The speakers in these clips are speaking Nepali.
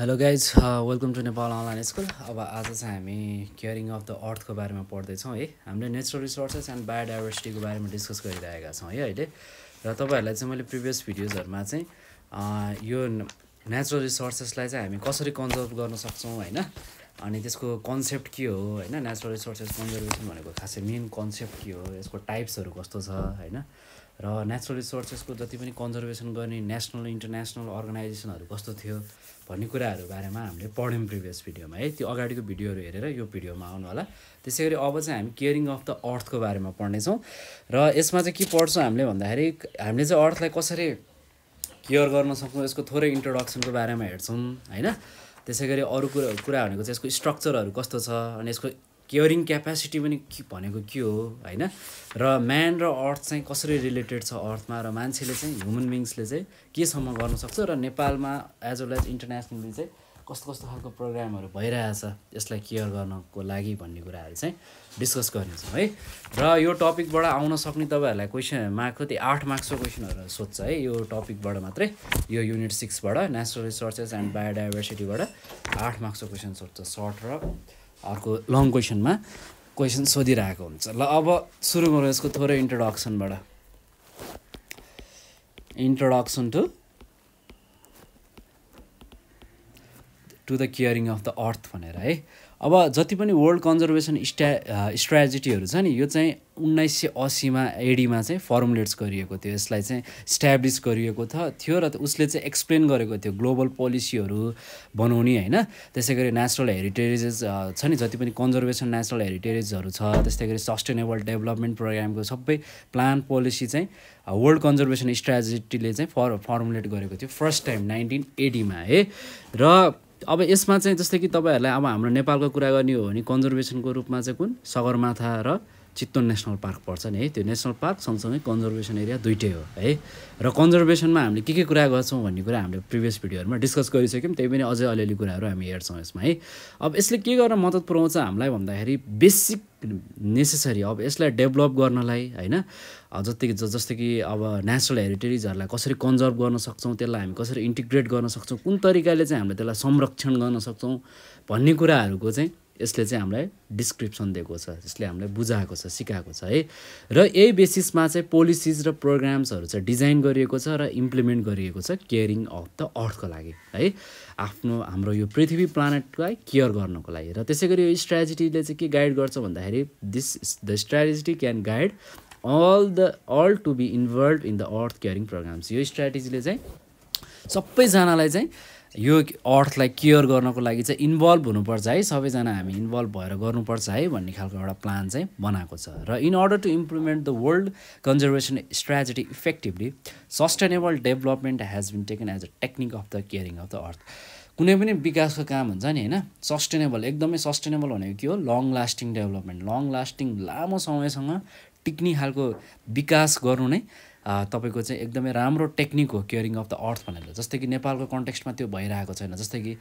hello guys welcome to Nepal online school अब आज चाहिँ हामी केयरिङ अफ द अर्थको बारेमा पढ्दैछौँ है हामीले नेचुरल रिसोर्सेस एन्ड बायोडाइभर्सिटीको बारेमा डिस्कस गरिरहेका छौँ है अहिले र तपाईँहरूलाई चाहिँ मैले प्रिभियस भिडियोजहरूमा चाहिँ यो नेचुरल रिसोर्सेसलाई चाहिँ हामी कसरी कन्जर्भ गर्न सक्छौँ होइन अनि त्यसको कन्सेप्ट के हो होइन नेचुरल रिसोर्सेस कन्जर्भेसन भनेको खासै मेन कन्सेप्ट के हो यसको टाइप्सहरू कस्तो छ होइन र नेचुरल रिसोर्सेसको जति पनि कन्जर्भेसन गर्ने नेसनल इन्टरनेसनल अर्गनाइजेसनहरू कस्तो थियो भन्ने कुराहरू बारेमा हामीले पढ्यौँ प्रिभियस भिडियोमा है त्यो अगाडिको भिडियोहरू हेरेर यो भिडियोमा आउनु होला त्यसै गरी अब चाहिँ हामी केयरिङ अफ द अर्थको बारेमा पढ्नेछौँ र यसमा चाहिँ के पढ्छौँ हामीले भन्दाखेरि हामीले चाहिँ अर्थलाई कसरी केयर गर्न सक्छौँ यसको थोरै इन्ट्रोडक्सनको बारेमा हेर्छौँ होइन त्यसै गरी अरू कुरा कुरा भनेको चाहिँ यसको स्ट्रक्चरहरू कस्तो छ अनि यसको केयरिङ क्यापेसिटी पनि के भनेको के हो होइन र म्यान र अर्थ चाहिँ कसरी रिलेटेड छ अर्थमा र मान्छेले चाहिँ ह्युमन बिङ्सले चाहिँ केसम्म गर्न सक्छ र नेपालमा एज वेल एज इन्टरनेसनली चाहिँ कस्तो कस्तो खालको प्रोग्रामहरू भइरहेछ यसलाई केयर गर्नको लागि भन्ने कुराहरू चाहिँ डिस्कस गर्नेछौँ है र यो टपिकबाट आउन सक्ने तपाईँहरूलाई क्वेसन मार्क्स त्यो आठ मार्क्सको क्वेसनहरू सोध्छ है यो टपिकबाट मात्रै यो युनिट सिक्सबाट नेसनल रिसोर्सेस एन्ड बायोडाइभर्सिटीबाट आठ मार्क्सको क्वेसन सोध्छ सर्ट र अर्को लङ क्वेसनमा क्वेसन सोधिरहेको हुन्छ ल अब सुरु गरौँ यसको थोरै इन्ट्रोडक्सनबाट introduction to to the caring of the earth भनेर है अब जति पनि वर्ल्ड कन्जर्भेसन स्ट्या स्ट्राटेजीहरू छ नि यो चाहिँ उन्नाइस सय असीमा एडीमा चाहिँ फर्मुलेट्स गरिएको थियो यसलाई चाहिँ स्ट्याब्लिस गरिएको थियो र उसले चाहिँ एक्सप्लेन गरेको थियो ग्लोबल पोलिसीहरू बनाउने होइन त्यसै गरी नेसनल हेरिटेजेस छ नि जति पनि कन्जर्भेसन नेसनल हेरिटेजेसहरू छ त्यस्तै गरी सस्टेनेबल डेभलपमेन्ट प्रोग्रामको सबै प्लान पोलिसी चाहिँ वर्ल्ड कन्जर्भेसन स्ट्राटेजीले चाहिँ फर फर्मुलेट गरेको थियो फर्स्ट टाइम नाइन्टिन एडीमा है र अब यसमा चाहिँ जस्तै कि तपाईँहरूलाई अब हाम्रो नेपालको कुरा गर्ने हो भने कन्जर्भेसनको रूपमा चाहिँ कुन सगरमाथा र चितवन नेसनल पार्क पर्छ नि है त्यो नेसनल पार्क सँगसँगै कन्जर्भेसन एरिया दुइटै हो है र कन्जर्भेसनमा हामीले के के कुरा गर्छौँ भन्ने कुरा हामीले प्रिभियस भिडियोहरूमा डिस्कस गरिसक्यौँ त्यही पनि अझै अलिअलि कुराहरू हामी हेर्छौँ यसमा है अब यसले के गर्न मद्दत पुऱ्याउँछ हामीलाई भन्दाखेरि बेसिक नेसेसरी अब यसलाई डेभलप गर्नलाई होइन जति जस्तै कि अब नेसनल हेरिटेजहरूलाई कसरी कन्जर्भ गर्न सक्छौँ त्यसलाई हामी कसरी इन्टिग्रेट गर्न सक्छौँ कुन तरिकाले चाहिँ हामीले त्यसलाई संरक्षण गर्न सक्छौँ भन्ने कुराहरूको चाहिँ यसले चाहिँ हामीलाई डिस्क्रिप्सन दिएको छ यसले हामीलाई बुझाएको छ सिकाएको छ है र यही बेसिसमा चाहिँ पोलिसिज र प्रोग्राम्सहरू चाहिँ डिजाइन गरिएको छ र इम्प्लिमेन्ट गरिएको छ केयरिङ अफ द अर्थको लागि है आफ्नो हाम्रो यो पृथ्वी प्लानेटलाई केयर गर्नको लागि र त्यसै गरी यो स्ट्राटेजीले चाहिँ के गाइड गर्छ भन्दाखेरि this the strategy can guide all the all to be involve in the earth caring programs यो स्ट्राटेजीले चाहिँ सबैजनालाई चाहिँ यो अर्थलाई केयर गर्नको लागि चाहिँ इन्भल्भ हुनुपर्छ है सबैजना हामी इन्भल्भ भएर गर्नुपर्छ है भन्ने खालको एउटा प्लान चाहिँ बनाएको छ र in order to improvement the world conservation strategy effectively sustainable development has been taken as a technique of the caring of the earth कुनै पनि विकासको काम हुन्छ नि होइन सस्टेनेबल एकदमै सस्टेनेबल भनेको के हो long lasting development long lasting लामो समयसँग टिक्ने खालको विकास गर्नु नै तपाईँको चाहिँ एकदमै राम्रो टेक्निक हो केयरिङ अफ द अर्थ भनेर जस्तै कि नेपालको कन्टेक्स्टमा त्यो भइरहेको छैन जस्तै कि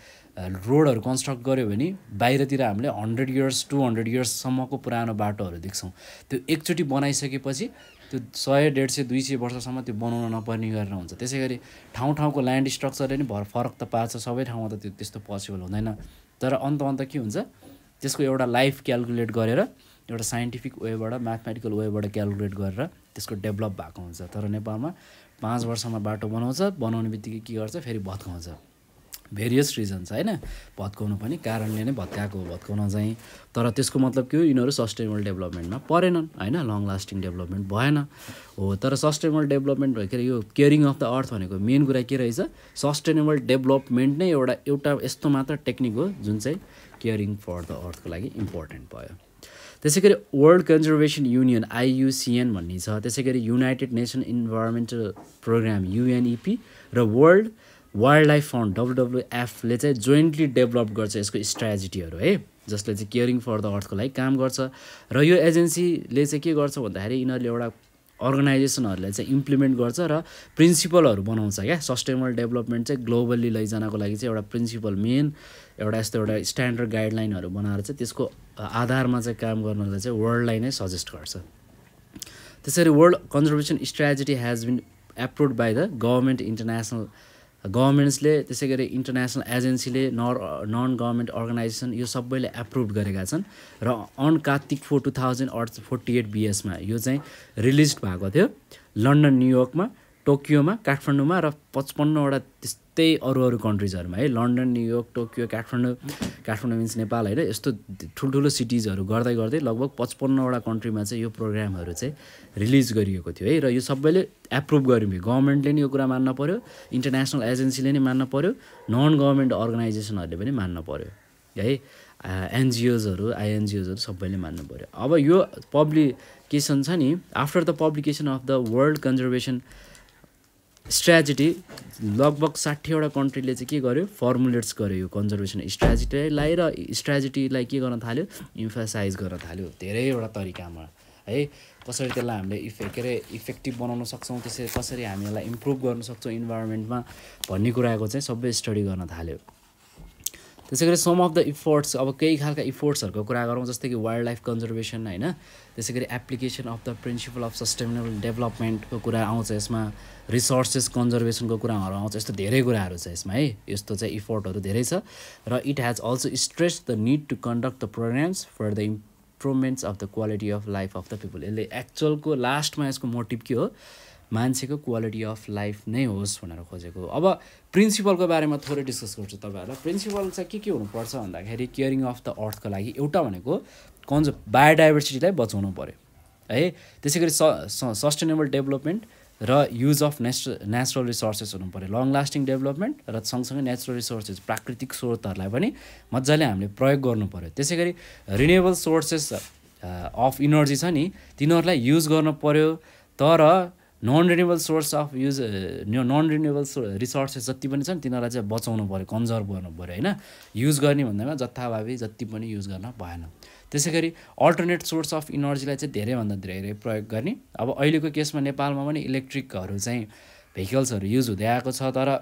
रोडहरू कन्स्ट्रक्ट गऱ्यो भने बाहिरतिर हामीले हन्ड्रेड इयर्स टु हन्ड्रेड इयर्ससम्मको पुरानो बाटोहरू देख्छौँ त्यो एकचोटि बनाइसकेपछि त्यो सय डेढ सय दुई सय वर्षसम्म त्यो बनाउन नपर्ने गरेर हुन्छ त्यसै गरी ठाउँ ठाउँको ल्यान्ड स्ट्रक्चरले नि भर फरक त पार्छ सबै ठाउँमा त त्यो त्यस्तो पोसिबल हुँदैन तर अन्त अन्त के हुन्छ त्यसको एउटा लाइफ क्यालकुलेट गरेर एउटा साइन्टिफिक वेबाट म्याथमेटिकल वेबाट क्यालकुलेट गरेर त्यसको डेभलप भएको हुन्छ तर नेपालमा पाँच वर्षमा बाटो बनाउँछ बनाउने बित्तिकै के गर्छ फेरि भत्काउँछ भेरियस रिजन छ होइन भत्काउनु पनि कारणले नै भत्काएको हो भत्काउन चाहिँ तर त्यसको मतलब के हो यिनीहरू सस्टेनेबल डेभलपमेन्टमा परेनन् होइन लङ लास्टिङ डेभलपमेन्ट भएन हो तर सस्टेनेबल डेभलपमेन्ट के अरे यो केयरिङ अफ द अर्थ भनेको मेन कुरा के रहेछ सस्टेनेबल डेभलपमेन्ट नै एउटा एउटा यस्तो मात्र टेक्निक हो जुन चाहिँ केयरिङ फर द अर्थको लागि इम्पोर्टेन्ट भयो त्यसै गरी वर्ल्ड कन्जर्भेसन युनियन आइयुसिएन भन्ने छ त्यसै गरी united nation environmental program UNEP र वर्ल्ड वाइल्ड लाइफ फन्ड डब्लुडब्लुएफले चाहिँ जोइन्टली डेभलप गर्छ यसको स्ट्राटेजीहरू है जसले चाहिँ केयरिङ फर द अर्थको लागि काम गर्छ र यो एजेन्सीले चाहिँ के गर्छ भन्दाखेरि यिनीहरूले एउटा अर्गनाइजेसनहरूलाई चाहिँ इम्प्लिमेन्ट गर्छ र प्रिन्सिपलहरू बनाउँछ क्या सस्टेनेबल डेभलपमेन्ट चाहिँ ग्लोबल्ली लैजानको लागि चाहिँ एउटा प्रिन्सिपल मेन एउटा यस्तो एउटा स्ट्यान्डर्ड गाइडलाइनहरू बनाएर चाहिँ त्यसको आधारमा चाहिँ काम गर्नलाई चाहिँ वर्ल्डलाई नै सजेस्ट गर्छ त्यसरी world conservation strategy has been approve by the government international गभर्मेन्ट्सले त्यसै गरी इन्टरनेसनल एजेन्सीले नर नन गभर्मेन्ट अर्गनाइजेसन यो सबैले एप्रुभ गरेका छन् र on Kartik four two thousand अर्थ फोर्टी एट बिएसमा यो चाहिँ रिलिज भएको थियो लन्डन न्युयोर्कमा टोकियोमा काठमाडौँमा र पचपन्नवटा त्यस्तै अरू अरू कन्ट्रिजहरूमा है London New York Tokyo Kathmandu Kathmandu means Nepal होइन यस्तो ठुल्ठुलो सिटिजहरू गर्दै गर्दै लगभग पचपन्नवटा कन्ट्रीमा चाहिँ यो प्रोग्रामहरू चाहिँ रिलिज गरिएको थियो है र यो सबैले एप्रुभ गर्यो गभर्मेन्टले नि यो कुरा मान्न पऱ्यो इन्टरनेसनल एजेन्सीले नि मान्न पऱ्यो नन गभर्मेन्ट अर्गनाइजेसनहरूले पनि मान्न पऱ्यो है एनजिओजहरू आइएनजिओजहरू सबैले मान्नु पऱ्यो अब यो पब्लिकेसन छ नि after the publication of the world conservation strategy लगभग साठीवटा कन्ट्रीले चाहिँ के गर्यो फर्मुलेट्स गर्यो यो कन्जर्भेसन स्ट्राटेजीलाई र स्ट्राटेजीलाई के गर्न थाल्यो इम्फासाइज गर्न थाल्यो धेरैवटा तरिकामा है कसरी त्यसलाई हामीले इफे के अरे इफेक्टिभ बनाउन सक्छौँ त्यसरी कसरी हामी यसलाई इम्प्रुभ गर्न सक्छौँ इन्भाइरोमेन्टमा भन्ने कुराको चाहिँ सबै स्टडी गर्न थाल्यो त्यसै गरी सम अफ द इफोर्ट्स अब केही खालका इफोर्ट्सहरूको कुरा गरौँ जस्तै कि वाइल्ड लाइफ कन्जर्भेसन होइन त्यसै गरी application of the principle of sustainable डेभलपमेन्टको कुरा आउँछ यसमा रिसोर्सेस कन्जर्भेसनको कुराहरू आउँछ यस्तो धेरै कुराहरू छ यसमा है यस्तो चाहिँ इफोर्टहरू धेरै छ र it has also stress the need to conduct the programs for the improvements of the quality of life of the people यसले एक्चुअलको लास्टमा यसको मोटिभ के हो मान्छेको क्वालिटी अफ लाइफ नै होस् भनेर खोजेको अब प्रिन्सिपलको बारेमा थोरै डिस्कस गर्छु तपाईँहरूलाई प्रिन्सिपल चाहिँ के के हुनुपर्छ भन्दाखेरि केयरिङ अफ द अर्थको लागि एउटा भनेको कन्ज बायोडाइभर्सिटीलाई बचाउनु पऱ्यो है त्यसै गरी स सस्टेनेबल डेभलपमेन्ट र युज अफ नेच नेचुरल रिसोर्सेस हुनु पऱ्यो लङ लास्टिङ डेभलपमेन्ट र सँगसँगै नेचुरल रिसोर्सेस प्राकृतिक स्रोतहरूलाई पनि मजाले हामीले प्रयोग गर्नु पऱ्यो त्यसै गरी रिन्युएबल सोर्सेस अफ इनर्जी छ नि तिनीहरूलाई युज गर्नु पऱ्यो तर non renewable source of use non renewable resources जति पनि छन् तिनीहरूलाई चाहिँ बचाउनु पऱ्यो कन्जर्भ गर्नु पऱ्यो होइन युज गर्ने भन्दामा जथाभावी जति पनि युज गर्न भएन त्यसै गरी अल्टरनेट सोर्स अफ इनर्जीलाई चाहिँ धेरैभन्दा धेरै प्रयोग गर्ने अब अहिलेको केसमा नेपालमा पनि इलेक्ट्रिकहरू चाहिँ भेहिकल्सहरू युज हुँदै आएको छ तर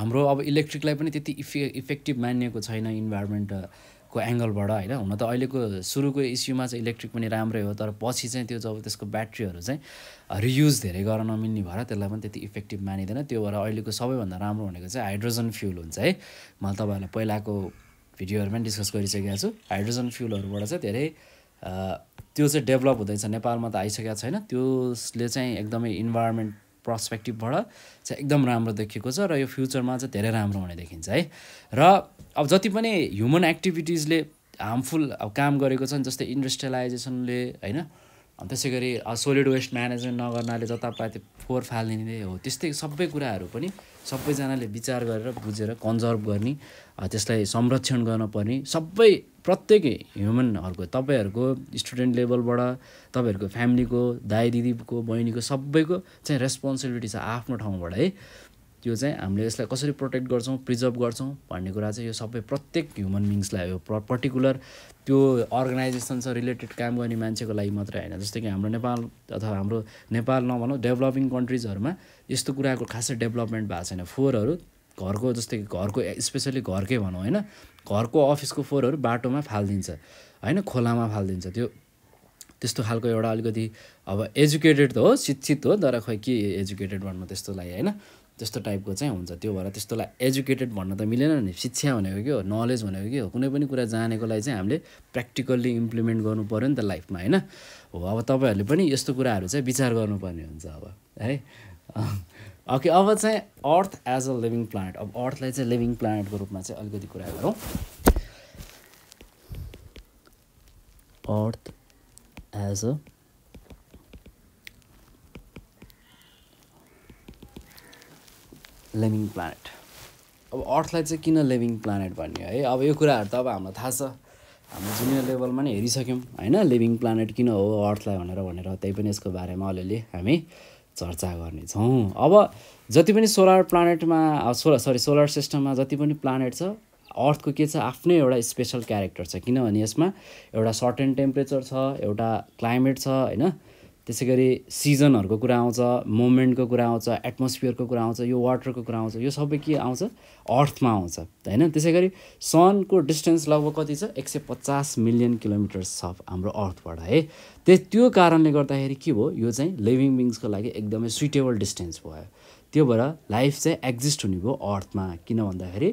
हाम्रो अब इलेक्ट्रिकलाई पनि त्यति इफे इफेक्टिभ मानिएको छैन इन्भाइरोमेन्ट को एङ्गलबाट होइन हुन त अहिलेको सुरुको इस्युमा चाहिँ इलेक्ट्रिक पनि राम्रै हो तर पछि चाहिँ त्यो जब त्यसको ब्याट्रीहरू चाहिँ रियुज धेरै गर्न नमिल्ने भएर त्यसलाई पनि त्यति इफेक्टिभ मानिँदैन त्यो भएर अहिलेको सबैभन्दा राम्रो भनेको चाहिँ हाइड्रोजन फ्युल हुन्छ है मैले तपाईँहरूलाई पहिलाको भिडियोहरू पनि डिस्कस गरिसकेको छु हाइड्रोजन फ्युलहरूबाट चाहिँ धेरै त्यो चाहिँ डेभलप हुँदैछ नेपालमा त आइसकेको छैन त्यसले चाहिँ एकदमै इन्भाइरोमेन्ट पर्सपेक्टिभबाट चाहिँ एकदम राम्रो देखिएको छ र यो फ्युचरमा चाहिँ धेरै राम्रो हुने देखिन्छ है र अब जति पनि ह्युमन एक्टिभिटिजले हार्मफुल अब काम गरेको छन् जस्तै इन्डस्ट्रियलाइजेसनले होइन त्यसै गरी सोलिड वेस्ट म्यानेजमेन्ट नगर्नाले जतापाति फोहोर फालिदिने हो त्यस्तै सबै कुराहरू पनि सबैजनाले विचार गरेर बुझेर कन्जर्भ गर्ने त्यसलाई संरक्षण गर्न पर्ने सबै प्रत्येक ह्युमनहरूको तपाईँहरूको स्टुडेन्ट लेभलबाट तपाईँहरूको फ्यामिलीको दाई दिदीको बहिनीको सबैको चाहिँ रेस्पोन्सिबिलिटी छ आफ्नो ठाउँबाट है त्यो चाहिँ हामीले यसलाई कसरी प्रोटेक्ट गर्छौँ प्रिजर्भ गर्छौँ भन्ने कुरा चाहिँ यो सबै प्रत्येक ह्युमन बिङ्सलाई यो पर्टिकुलर त्यो अर्गनाइजेसनसँग रिलेटेड काम गर्ने मान्छेको लागि मात्रै होइन जस्तै कि हाम्रो नेपाल अथवा हाम्रो नेपाल नभनौँ डेभलपिङ कन्ट्रिजहरूमा यस्तो कुराको खासै डेभलपमेन्ट भएको छैन फोहोरहरू घरको जस्तै घरको स्पेसली घरकै भनौँ होइन घरको अफिसको फोहोरहरू बाटोमा फालिदिन्छ होइन खोलामा फालिदिन्छ त्यो त्यस्तो खालको एउटा अलिकति अब एजुकेटेड त हो शिक्षित हो तर खोइ के एजुकेटेड भन्नु त्यस्तोलाई होइन त्यस्तो टाइपको चाहिँ हुन्छ त्यो भएर त्यस्तोलाई एजुकेटेड भन्न त मिलेन नि शिक्षा भनेको के हो नलेज भनेको के हो कुनै पनि कुरा जानेकोलाई चाहिँ हामीले प्र्याक्टिकल्ली इम्प्लिमेन्ट गर्नु पऱ्यो नि त लाइफमा होइन हो अब तपाईँहरूले पनि यस्तो कुराहरू चाहिँ विचार गर्नुपर्ने हुन्छ अब है ओके अब चाहिँ earth as a living planet अब अर्थलाई चाहिँ लिभिङ प्लानेटको रूपमा चाहिँ अलिकति कुरा गरौँ earth as a living planet अब अर्थलाई चाहिँ किन लिभिङ प्लानेट भन्ने है अब यो कुराहरू त अब हामीलाई थाहा छ हाम्रो जुनियर लेभलमा नै हेरिसक्यौँ होइन लिभिङ प्लानेट किन हो अर्थलाई भनेर भनेर त्यही पनि यसको बारेमा अलिअलि हामी चर्चा गर्नेछौँ अब जति पनि सोलर प्लानेटमा सोलर सरी सोलर सिस्टममा जति पनि प्लानेट छ अर्थको के छ आफ्नै एउटा स्पेसल क्यारेक्टर छ किनभने यसमा एउटा सर्टेन टेम्परेचर छ एउटा क्लाइमेट छ होइन त्यसै गरी सिजनहरूको कुरा आउँछ मोमेन्टको कुरा आउँछ एटमोस्फियरको कुरा आउँछ यो वाटरको कुरा आउँछ यो सबै के आउँछ अर्थमा आउँछ होइन त्यसै गरी सनको डिस्टेन्स लगभग कति छ एक सय पचास मिलियन किलोमिटर्स छ हाम्रो अर्थबाट है त्यो त्यो कारणले गर्दाखेरि के भयो यो चाहिँ लिभिङ बिङ्सको लागि एकदमै सुइटेबल डिस्टेन्स भयो त्यो भएर लाइफ चाहिँ एक्जिस्ट हुने भयो अर्थमा किन भन्दाखेरि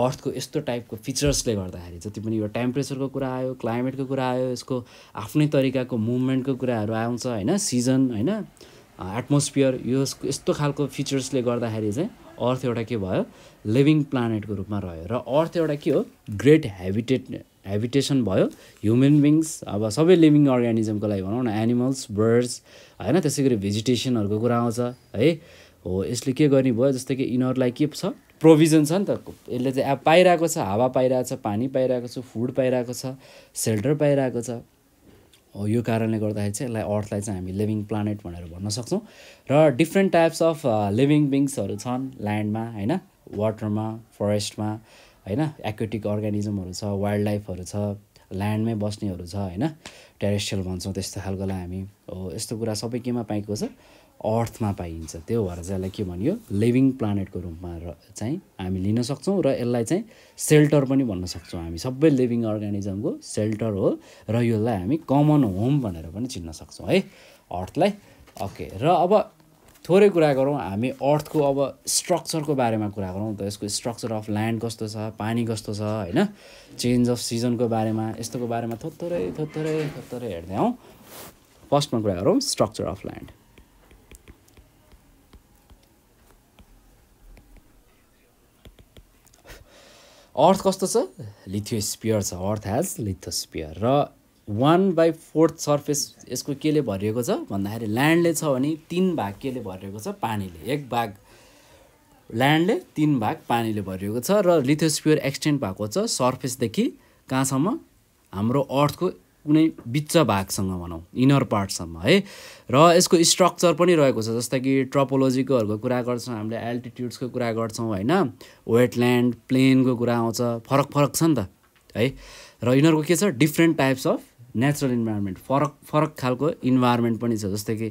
अर्थको यस्तो टाइपको फिचर्सले गर्दाखेरि जति पनि यो टेम्परेचरको कुरा आयो क्लाइमेटको कुरा आयो यसको आफ्नै तरिकाको मुभमेन्टको कुराहरू आउँछ होइन सिजन होइन एटमोस्फियर यो यस्तो खालको फिचर्सले गर्दाखेरि चाहिँ अर्थ एउटा के भयो लिभिङ प्लानेटको रूपमा रह्यो र अर्थ एउटा के हो ग्रेट हेबिटेट हेबिटेसन भयो ह्युमन बिङ्स अब सबै लिभिङ अर्ग्यानिजमको लागि भनौँ न एनिमल्स बर्ड्स होइन त्यसै गरी भेजिटेसनहरूको कुरा आउँछ है हो यसले के गर्ने भयो जस्तै कि यिनीहरूलाई के छ प्रोभिजन छ नि त यसले चाहिँ अब पाइरहेको छ हावा पाइरहेको छ पानी पाइरहेको छ फुड पाइरहेको छ सेल्टर पाइरहेको छ हो यो कारणले गर्दाखेरि चाहिँ यसलाई अर्थलाई चाहिँ हामी लिभिङ प्लानेट भनेर भन्न सक्छौँ र डिफ्रेन्ट टाइप्स अफ लिभिङ बिङ्सहरू छन् ल्यान्डमा होइन वाटरमा फरेस्टमा होइन एक्वेटिक अर्गानिजमहरू छ वाइल्ड लाइफहरू छ ल्यान्डमै बस्नेहरू छ होइन टेरेस्ट्रियल भन्छौँ त्यस्तो खालकोलाई हामी हो यस्तो कुरा सबै केमा पाइएको छ अर्थमा पाइन्छ त्यो भएर चाहिँ यसलाई के भनियो लिभिङ प्लानेटको रूपमा र चाहिँ हामी लिन सक्छौँ र यसलाई चाहिँ सेल्टर पनि भन्न सक्छौँ हामी सबै लिभिङ अर्गानिजमको सेल्टर हो र यसलाई हामी कमन होम भनेर पनि चिन्न सक्छौँ है अर्थलाई ओके र अब थोरै कुरा गरौँ हामी अर्थको अब स्ट्रक्चरको बारेमा कुरा गरौँ त यसको स्ट्रक्चर अफ ल्यान्ड कस्तो छ पानी कस्तो छ होइन चेन्ज अफ सिजनको बारेमा यस्तोको बारेमा थोत्तरै थोरै थोत्तरै हेर्दै आउँ फर्स्टमा कुरा गरौँ स्ट्रक्चर अफ ल्यान्ड अर्थ कस्तो छ स्पियर छ अर्थ ह्याज लिथोस्पियर र वान बाई फोर्थ सर्फेस यसको केले भरिएको छ भन्दाखेरि ल्यान्डले छ भने तिन भाग केले भरिएको छ पानीले एक भाग ल्यान्डले तिन भाग पानीले भरिएको छ र लिथोस्पियर एक्सटेन्ड भएको छ सर्फेसदेखि कहाँसम्म हाम्रो अर्थको कुनै बिच भागसँग भनौँ इनर पार्टसम्म है र यसको स्ट्रक्चर पनि रहेको छ जस्तै कि ट्रपोलोजीकोहरूको कुरा गर्छौँ हामीले एल्टिट्युड्सको कुरा गर्छौँ होइन वेटल्यान्ड प्लेनको कुरा आउँछ फरक फरक छ नि त है र यिनीहरूको के छ different types of natural environment फरक फरक खालको इन्भाइरोमेन्ट पनि छ जस्तै कि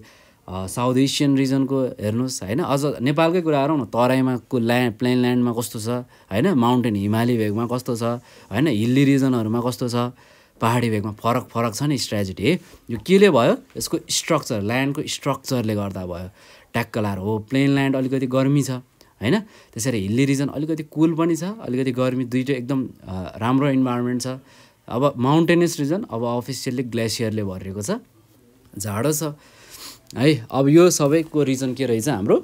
साउथ एसियन रिजनको हेर्नुहोस् होइन अझ नेपालकै कुरा गरौँ न तराईमा ल्यान्ड प्लेन ल्यान्डमा कस्तो छ होइन माउन्टेन हिमाली भेगमा कस्तो छ होइन हिल्ली रिजनहरूमा कस्तो छ पाहाडी भेगमा फरक फरक छ नि स्ट्राटेजी यो केले भयो यसको स्ट्रक्चर ल्यान्डको स्ट्रक्चरले गर्दा भयो ट्याक्कलार हो प्लेन ल्यान्ड अलिकति गर्मी छ होइन त्यसरी हिल्ली रिजन अलिकति कुल पनि छ अलिकति गर्मी दुइटै एकदम राम्रो इन्भाइरोमेन्ट छ अब माउन्टेनियस रिजन अब अफिसियल्ली ग्लेसियरले भरिएको छ झाडो छ है अब यो सबैको रिजन के रहेछ हाम्रो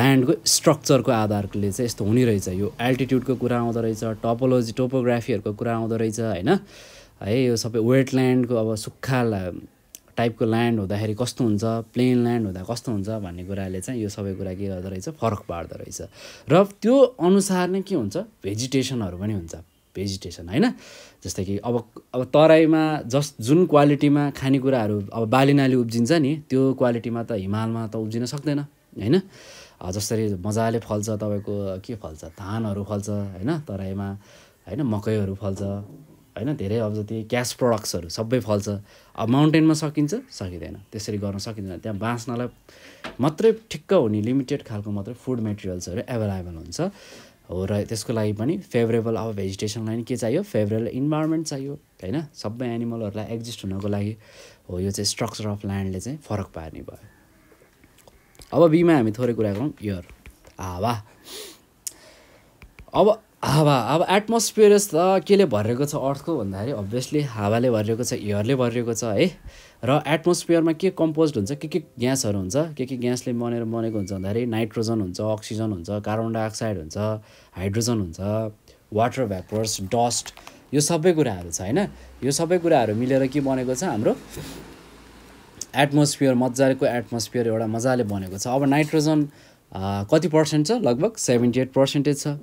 ल्यान्डको स्ट्रक्चरको आधारले चाहिँ यस्तो हुने रहेछ यो एल्टिट्युडको कुरा आउँदो रहेछ टपोलोजी टोपोग्राफीहरूको कुरा आउँदो रहेछ होइन है यो सबै वेटल्यान्डको अब सुक्खा टाइपको ल्यान्ड हुँदाखेरि कस्तो हुन्छ प्लेन ल्यान्ड हुँदा कस्तो हुन्छ भन्ने कुराले चाहिँ यो सबै कुरा के गर्दो रहेछ फरक पार्दो रहेछ र त्यो अनुसार नै के हुन्छ भेजिटेसनहरू पनि हुन्छ भेजिटेसन होइन जस्तै कि अब अब तराईमा जस जुन क्वालिटीमा खानेकुराहरू अब बाली नाली उब्जिन्छ नि त्यो क्वालिटीमा त हिमालमा त उब्जिन सक्दैन होइन जसरी मजाले फल्छ तपाईँको के फल्छ धानहरू फल्छ होइन तराईमा होइन मकैहरू फल्छ होइन धेरै अब जति क्यास प्रडक्ट्सहरू सबै फल्छ अब माउन्टेनमा सकिन्छ सकिँदैन त्यसरी गर्न सकिँदैन त्यहाँ बाँच्नलाई मात्रै ठिक्क हुने लिमिटेड खालको मात्रै फुड मेटेरियल्सहरू एभाइलेबल हुन्छ हो र त्यसको लागि पनि फेभरेबल अब भेजिटेसनलाई पनि के चाहियो फेभरेबल इन्भाइरोमेन्ट चाहियो होइन सबै एनिमलहरूलाई एक्जिस्ट हुनको लागि हो यो चाहिँ स्ट्रक्चर अफ ल्यान्डले चाहिँ फरक पार्ने भयो अब बिमा हामी थोरै कुरा गरौँ यो हावा अब हावा अब एटमोस्फियरस त केले भरिएको छ अर्थको भन्दाखेरि अभियसली हावाले भरिएको छ एयरले भरिएको छ है र एटमोस्फियरमा के कम्पोज हुन्छ के के ग्यासहरू हुन्छ के के ग्यासले बनेर बनेको हुन्छ भन्दाखेरि नाइट्रोजन हुन्छ अक्सिजन हुन्छ कार्बन डाइअक्साइड हुन्छ हाइड्रोजन हुन्छ वाटर भ्यापर्स डस्ट यो सबै कुराहरू छ होइन यो सबै कुराहरू मिलेर के बनेको छ हाम्रो एटमोस्फियर मजाको एटमोस्फियर एउटा मजाले बनेको छ अब नाइट्रोजन कति पर्सेन्ट छ लगभग सेभेन्टी एट पर्सेन्टेज छ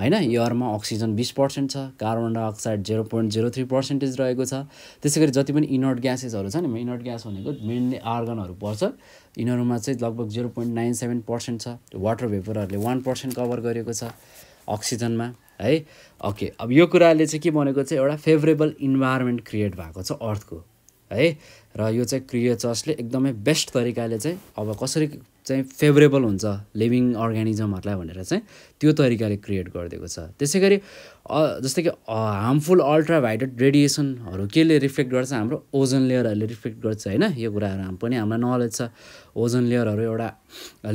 होइन एयरमा अक्सिजन बिस पर्सेन्ट छ carbon dioxide zero point zero three percentage रहेको छ त्यसै गरी जति पनि इनर्ट ग्यासेसहरू छ नि इनर्ट ग्यास भनेको मेनली आर्गनहरू पर्छ यिनीहरूमा चाहिँ लगभग zero point nine seven percent छ वाटर भेपरहरूले वान पर्सेन्ट कभर गरेको छ अक्सिजनमा है ओके अब यो कुराले चाहिँ के भनेको चाहिँ एउटा फेभरेबल इन्भाइरोमेन्ट क्रिएट भएको छ अर्थको है र यो चाहिँ क्रिएचर्सले एकदमै बेस्ट तरिकाले चाहिँ अब कसरी चाहिँ फेभरेबल हुन्छ लिभिङ अर्ग्यानिजमहरूलाई भनेर चाहिँ त्यो तरिकाले क्रिएट गरिदिएको छ त्यसै गरी जस्तै कि हार्मफुल अल्ट्राभाइलेट रेडिएसनहरू केले रिफ्लेक्ट गर्छ हाम्रो ओजन लेयरहरूले रिफ्लेक्ट गर्छ होइन यो कुराहरू हाम पनि हाम्रो नलेज छ ओजन लेयरहरू एउटा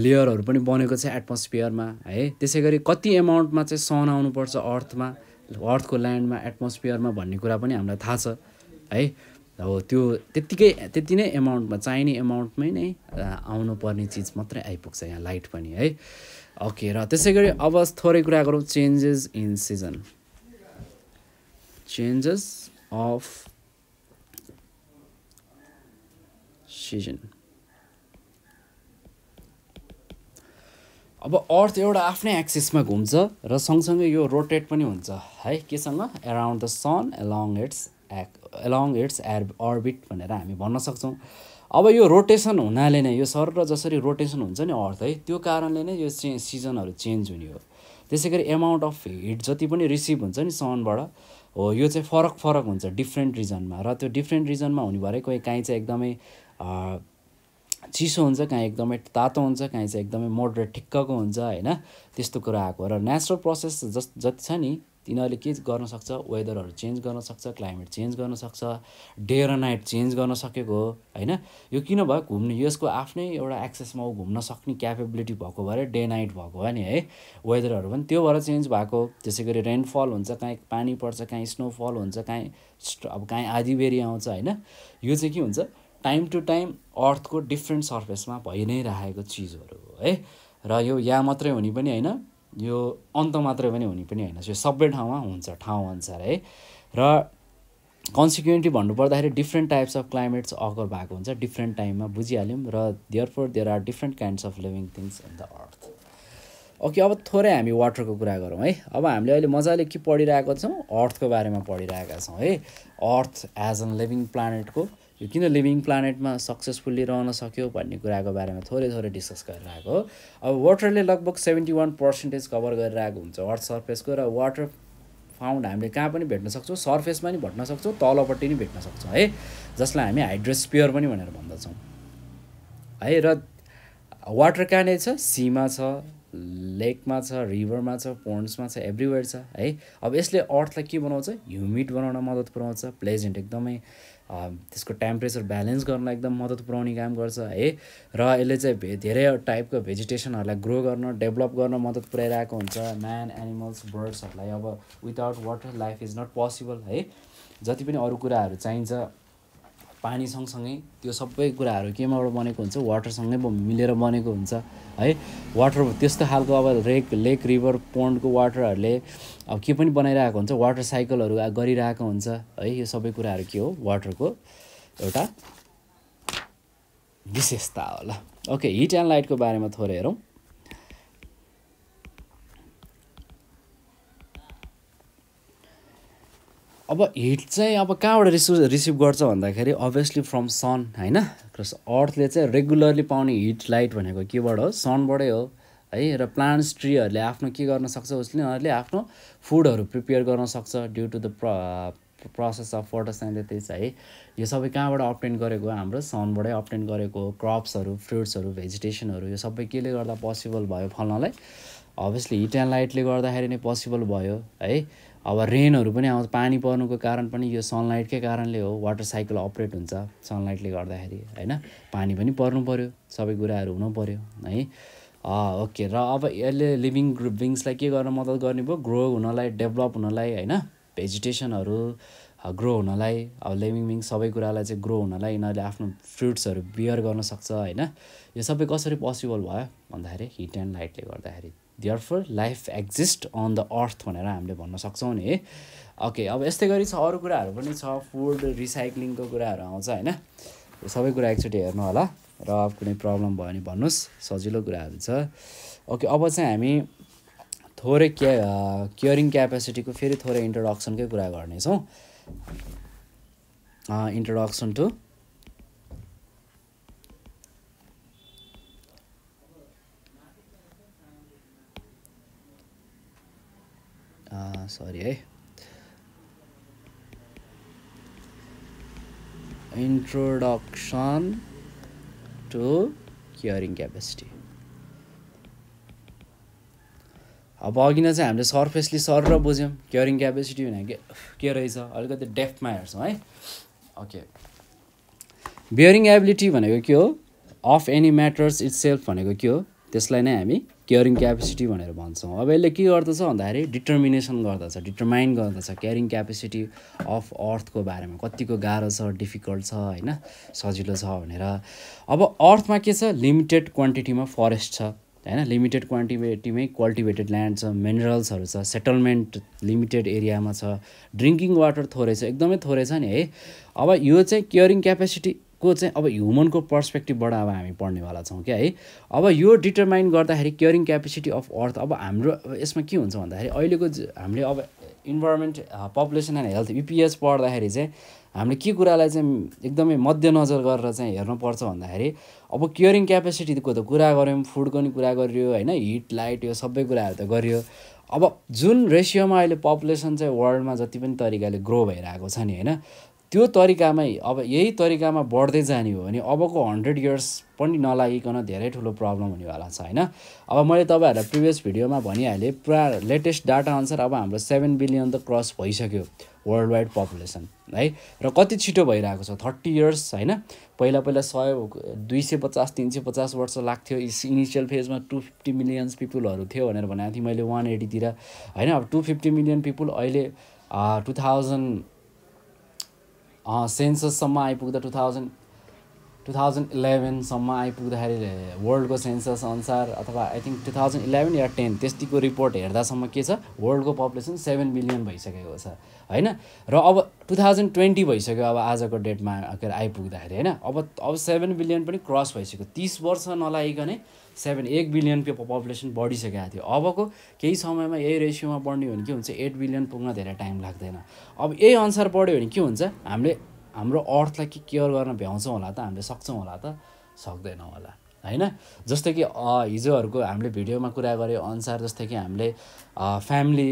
लेयरहरू पनि बनेको छ एटमोस्फियरमा है त्यसै गरी कति एमाउन्टमा चाहिँ सन आउनुपर्छ अर्थमा अर्थको ल्यान्डमा एटमोस्फियरमा भन्ने कुरा पनि हामीलाई थाहा छ है अब त्यो त्यत्तिकै त्यति नै एमाउन्टमा चाहिने एमाउन्टमै नै आउनुपर्ने चिज मात्रै आइपुग्छ यहाँ लाइट पनि है ओके र त्यसै गरी अब थोरै कुरा गरौँ changes in season changes of season अब अर्थ एउटा आफ्नै एक्सिसमा घुम्छ र सँगसँगै यो रोटेट पनि हुन्छ है केसँग around the sun along its axis along its air orbit भनेर हामी भन्न सक्छौँ अब यो रोटेसन हुनाले नै यो सर र जसरी रोटेसन हुन्छ नि अर्थ है त्यो कारणले नै यो चे सिजनहरू चेन्ज हुने हो त्यसै गरी एमाउन्ट अफ हिट जति पनि रिसिभ हुन्छ नि सनबाट हो यो चाहिँ फरक फरक हुन्छ डिफ्रेन्ट रिजनमा र त्यो डिफ्रेन्ट रिजनमा हुने भएर कोही काहीँ चाहिँ एकदमै चिसो हुन्छ काहीँ एकदमै तातो हुन्छ काहीँ चाहिँ एकदमै मोडरेट ठिक्कको हुन्छ होइन त्यस्तो कुरा आएको र नेचुरल प्रोसेस जस जति छ नि तिनीहरूले के गर्न सक्छ वेदरहरू चेन्ज गर्न सक्छ क्लाइमेट चेन्ज गर्न सक्छ डे र नाइट चेन्ज गर्न सकेको हो होइन यो किन भयो घुम्ने यसको आफ्नै एउटा एक्सेसमा ऊ घुम्न सक्ने क्यापेबिलिटी भएको भएर डे नाइट भएको हो नि है वेदरहरू पनि त्यो भएर चेन्ज भएको त्यसै गरी रेनफल हुन्छ काहीँ पानी पर्छ काहीँ स्नोफल हुन्छ काहीँ अब काहीँ आधीबेरी आउँछ होइन यो चाहिँ के हुन्छ टाइम टु टाइम अर्थको डिफ्रेन्ट सर्फेसमा भइ नै राखेको चिजहरू हो है र यो यहाँ मात्रै हुने पनि होइन यो अन्त मात्रै पनि हुने पनि होइन यो सबै ठाउँमा हुन्छ ठाउँ अनुसार है र कन्सिक्वेन्टली भन्नुपर्दाखेरि डिफ्रेन्ट टाइप्स अफ क्लाइमेट्स अगर भएको हुन्छ डिफ्रेन्ट टाइममा बुझिहाल्यौँ र therefore there are different kinds of living things in the earth okay अब थोरै हामी वाटरको कुरा गरौँ है अब हामीले अहिले मजाले के पढिरहेको छौँ अर्थको बारेमा पढिरहेका छौँ है अर्थ एज अन लिभिङ प्लानेटको यो किन लिभिङ प्लानेटमा सक्सेसफुल्ली रहन सक्यो भन्ने कुराको बारेमा थोरै थोरै डिस्कस गरेर आएको हो अब वाटरले लगभग सेभेन्टी वान पर्सेन्टेज कभर गरेर आएको हुन्छ अर्थ सर्फेसको र वाटर फाउन्ड हामीले कहाँ पनि भेट्न सक्छौँ सर्फेसमा पनि भेट्न सक्छौँ तलपट्टि नि भेट्न सक्छौँ है जसलाई हामी हाइड्रोस्पियर पनि भनेर भन्दछौँ है र वाटर कहाँनिर छ सीमा छ लेकमा छ रिभरमा छ पोन्ड्समा छ एभ्रिवेयर छ है अब यसले अर्थलाई के बनाउँछ ह्युमिड बनाउन मद्दत पुऱ्याउँछ प्लेजेन्ट एकदमै त्यसको टेम्परेचर ब्यालेन्स गर्न एकदम मद्दत पुऱ्याउने काम गर्छ है र यसले चाहिँ धेरै टाइपको भेजिटेसनहरूलाई ग्रो गर्न डेभलप गर्न मद्दत पुऱ्याइरहेको हुन्छ म्यान एनिमल्स बर्ड्सहरूलाई अब without water life is not possible है जति पनि अरू कुराहरू चाहिन्छ पानी सँगसँगै त्यो सबै कुराहरू केमाबाट बनेको हुन्छ वाटरसँगै मिलेर बनेको हुन्छ है वाटर त्यस्तो खालको अब रेक लेक रिभर पोन्डको वाटरहरूले अब के पनि बनाइरहेको हुन्छ वाटर साइकलहरू गरिरहेको हुन्छ है यो सबै कुराहरू के हो वाटरको एउटा विशेषता होला ओके हिट एन्ड लाइटको बारेमा थोरै हेरौँ अब हिट चाहिँ अब कहाँबाट रिसिभ रिसिभ गर्छ भन्दाखेरि अभियसली फ्रम सन होइन अर्थले चाहिँ रेगुलरली पाउने हिट लाइट भनेको केबाट हो सनबाटै हो है र प्लान्ट्स ट्रीहरूले आफ्नो के गर्न सक्छ उसले उनीहरूले आफ्नो फुडहरू प्रिपेयर गर्न सक्छ ड्यु टु द प्र प्रोसेस अफ फोटोसेन्थेसिस है यो सबै कहाँबाट अप्टेन गरेको हाम्रो सनबाटै अप्टेन गरेको हो क्रप्सहरू फ्रुट्सहरू भेजिटेसनहरू यो सबै केले गर्दा पोसिबल भयो फल्नलाई अभियसली हिट एन्ड लाइटले गर्दाखेरि नै पोसिबल भयो है अब रेनहरू पनि आउँछ पानी पर्नुको कारण पनि यो सनलाइटकै कारणले हो वाटर साइकल अपरेट हुन्छ सनलाइटले गर्दाखेरि होइन पानी पनि पर्नु पऱ्यो सबै कुराहरू हुनु पऱ्यो है ओके र अब यसले लिभिङ ग्रुप बिङ्सलाई के गर्न मद्दत गर्ने भयो ग्रो हुनलाई डेभलप हुनलाई होइन भेजिटेसनहरू ग्रो हुनलाई अब लिभिङ विङ्स सबै कुरालाई चाहिँ ग्रो हुनलाई यिनीहरूले आफ्नो फ्रुट्सहरू बियर गर्न सक्छ होइन यो सबै कसरी पोसिबल भयो भन्दाखेरि हिट एन्ड लाइटले गर्दाखेरि therefore life exist on the earth भनेर हामीले भन्न सक्छौँ नि है ओके अब यस्तै गरी छ अरू कुराहरू पनि छ फुड रिसाइक्लिङको कुराहरू आउँछ होइन सबै कुरा एकचोटि हेर्नु होला र अब कुनै प्रब्लम भयो भने भन्नुहोस् सजिलो कुराहरू छ ओके अब चाहिँ हामी थोरै के क्योरिङ क्यापेसिटीको फेरि थोरै इन्ट्रोडक्सनकै कुरा गर्नेछौँ इन्ट्रोडक्सन टु सरी है इन्ट्रोडक्सन टु क्योरिङ क्यापेसिटी अब अघि नै चाहिँ हामीले सर्फेसली सर र बुझ्यौँ क्योरिङ क्यापेसिटी भनेको के रहेछ अलिकति डेफ्थमा हेर्छौँ है ओके बियरिङ एबिलिटी भनेको के हो of any matters itself भनेको के हो त्यसलाई नै हामी केयरिङ क्यापेसिटी भनेर भन्छौँ अब यसले के गर्दछ भन्दाखेरि डिटर्मिनेसन गर्दछ डिटर्माइन गर्दछ क्यारिङ क्यापेसिटी अफ अर्थको बारेमा कतिको गाह्रो छ डिफिकल्ट छ होइन सजिलो छ भनेर अब अर्थमा के छ लिमिटेड क्वान्टिटीमा फरेस्ट छ होइन लिमिटेड क्वान्टिटीमै कल्टिभेटेड ल्यान्ड छ मिनरल्सहरू छ सेटलमेन्ट लिमिटेड एरियामा छ ड्रिङ्किङ वाटर थोरै छ एकदमै थोरै छ नि है अब यो चाहिँ केयरिङ क्यापेसिटी को चाहिँ अब ह्युमनको पर्सपेक्टिभबाट अब हामी पढ्नेवाला छौँ क्या है अब यो डिटर्माइन गर्दाखेरि क्योरिङ क्यापेसिटी अफ अर्थ अब हाम्रो यसमा के हुन्छ भन्दाखेरि अहिलेको हामीले अब environment population and health EPS पढ्दाखेरि चाहिँ हामीले के कुरालाई चाहिँ एकदमै मध्यनजर गरेर चाहिँ हेर्नुपर्छ भन्दाखेरि अब क्योरिङ क्यापेसिटीको त कुरा गऱ्यौँ फुडको नि कुरा गरियो होइन हिट लाइट यो सबै कुराहरू त गरियो अब जुन रेसियोमा अहिले पपुलेसन चाहिँ वर्ल्डमा जति पनि तरिकाले ग्रो भइरहेको छ नि होइन त्यो तरिकामै अब यही तरिकामा बढ्दै जाने हो भने अबको हन्ड्रेड इयर्स पनि नलागिकन धेरै ठुलो प्रब्लम हुनेवाला छ होइन अब मैले तपाईँहरूलाई प्रिभियस भिडियोमा भनिहालेँ पुरा लेटेस्ट डाटा अनुसार अब हाम्रो सेभेन बिलियन त क्रस भइसक्यो वर्ल्ड वाइड पपुलेसन है र कति छिटो भइरहेको छ थर्टी इयर्स होइन पहिला पहिला सय दुई सय पचास तिन सय पचास वर्ष लाग्थ्यो इनिसियल फेजमा टु फिफ्टी मिलियन्स पिपुलहरू थियो भनेर भनेको थिएँ मैले वान एटीतिर होइन अब टु फिफ्टी मिलियन पिपुल अहिले टु थाउजन्ड सेन्ससम्म आइपुग्दा टु थाउजन्ड टु थाउजन्ड इलेभेनसम्म आइपुग्दाखेरि वर्ल्डको सेन्सस अनुसार अथवा I think two thousand eleven या टेन त्यस्तिको रिपोर्ट हेर्दासम्म के छ वर्ल्डको पपुलेसन सेभेन बिलियन भइसकेको छ होइन र अब टु थाउजन्ड ट्वेन्टी भइसक्यो अब आजको डेटमा के अरे आइपुग्दाखेरि होइन अब अब सेभेन बिलियन पनि क्रस भइसक्यो तिस वर्ष नलागिकनै सेभेन एक बिलियन पपुलेसन बढिसकेको थियो अबको केही समयमा यही रेसियोमा बढ्ने हो भने के हुन्छ एट बिलियन पुग्न धेरै टाइम लाग्दैन अब यही अनुसार बढ्यो भने के हुन्छ हामीले हाम्रो अर्थलाई के केयर गर्न भ्याउँछौँ होला त हामीले सक्छौँ होला त सक्दैनौँ होला होइन जस्तै कि हिजोहरूको हामीले भिडियोमा कुरा गरे अनुसार जस्तै कि हामीले फ्यामिली